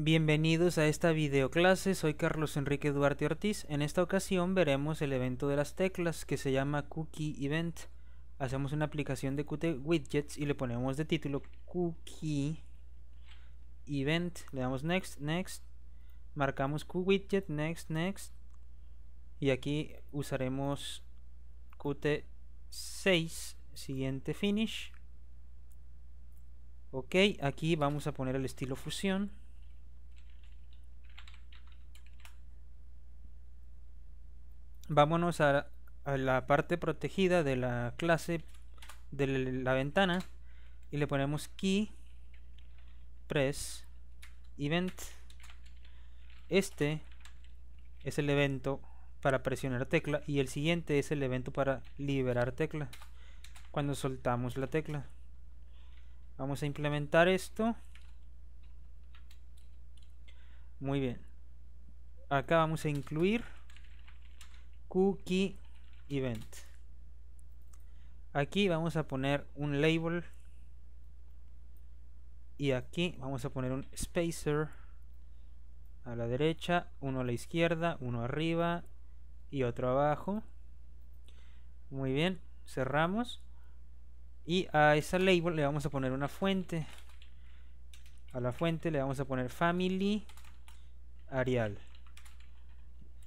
Bienvenidos a esta videoclase, soy Carlos Enrique Duarte Ortiz. En esta ocasión veremos el evento de las teclas que se llama Cookie Event. Hacemos una aplicación de Qt Widgets y le ponemos de título Cookie Event. Le damos Next, Next. Marcamos QWidget, Next, Next. Y aquí usaremos Qt 6, siguiente Finish. Ok, aquí vamos a poner el estilo fusión. vámonos a, la parte protegida de la clase de la ventana y le ponemos key press event este es el evento para presionar tecla y el siguiente es el evento para liberar tecla cuando soltamos la tecla vamos a implementar esto muy bien acá vamos a incluir cookie event aquí vamos a poner un label y aquí vamos a poner un spacer a la derecha uno a la izquierda uno arriba y otro abajo muy bien cerramos y a esa label le vamos a poner una fuente a la fuente le vamos a poner family arial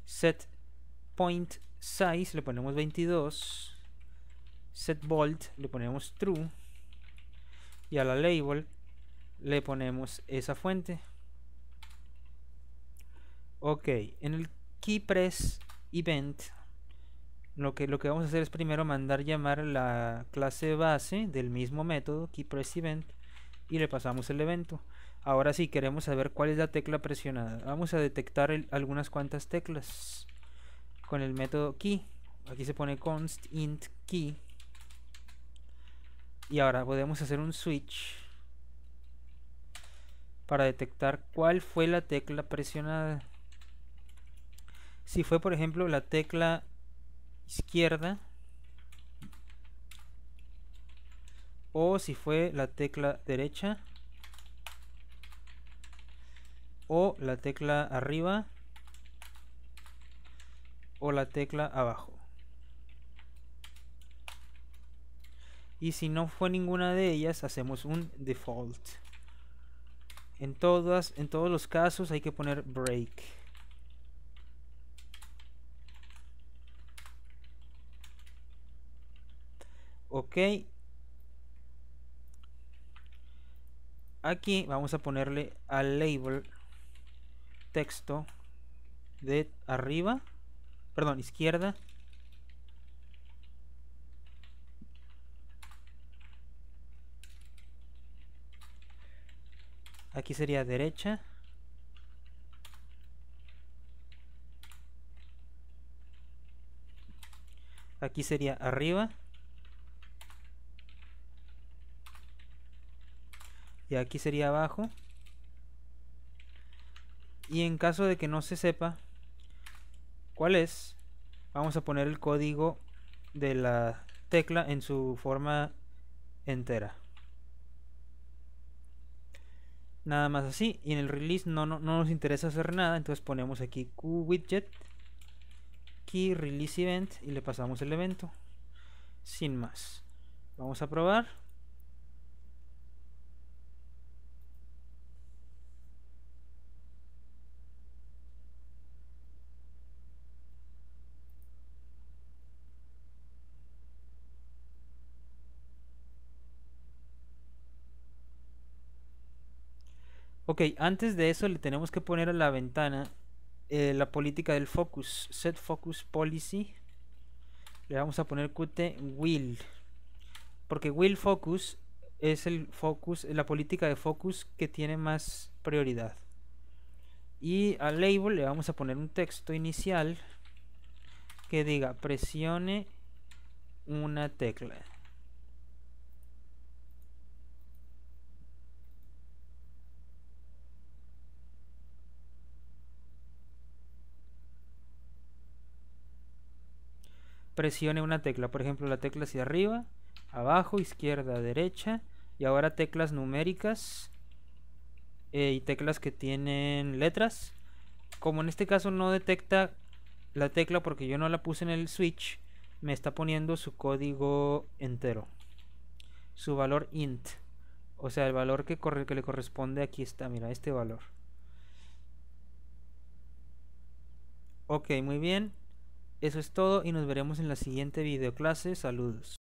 set point size le ponemos 22 set bold le ponemos true y a la label le ponemos esa fuente ok en el key press event lo que, lo que vamos a hacer es primero mandar llamar la clase base del mismo método keyPressEvent event y le pasamos el evento ahora sí queremos saber cuál es la tecla presionada vamos a detectar algunas cuantas teclas con el método key. Aquí se pone const int key. Y ahora podemos hacer un switch para detectar cuál fue la tecla presionada. Si fue, por ejemplo, la tecla izquierda o si fue la tecla derecha o la tecla arriba o la tecla abajo. Y si no fue ninguna de ellas, hacemos un default. En, todas, en todos los casos hay que poner break. Ok. Aquí vamos a ponerle al label texto de arriba Perdón, izquierda. Aquí sería derecha. Aquí sería arriba. Y aquí sería abajo. Y en caso de que no se sepa, cuál es, vamos a poner el código de la tecla en su forma entera. Nada más así. Y en el release no, no, nos interesa hacer nada. Entonces ponemos aquí QWidget. Key release event. Y le pasamos el evento. Sin más. Vamos a probar. Ok, antes de eso le tenemos que poner a la ventana eh, la política del focus. Set focus policy. Le vamos a poner Qt will. Porque will focus es el focus, la política de focus que tiene más prioridad. Y al label le vamos a poner un texto inicial que diga presione una tecla. presione una tecla. Por ejemplo, la tecla hacia arriba, abajo, izquierda, derecha. Y ahora teclas numéricas eh, y teclas que tienen letras. Como en este caso no detecta la tecla porque yo no la puse en el switch, me está poniendo su código entero. Su valor int. O sea, el valor que, corre, que le corresponde aquí está, mira, este valor. Ok, muy bien. Eso es todo y nos veremos en la siguiente videoclase. Saludos.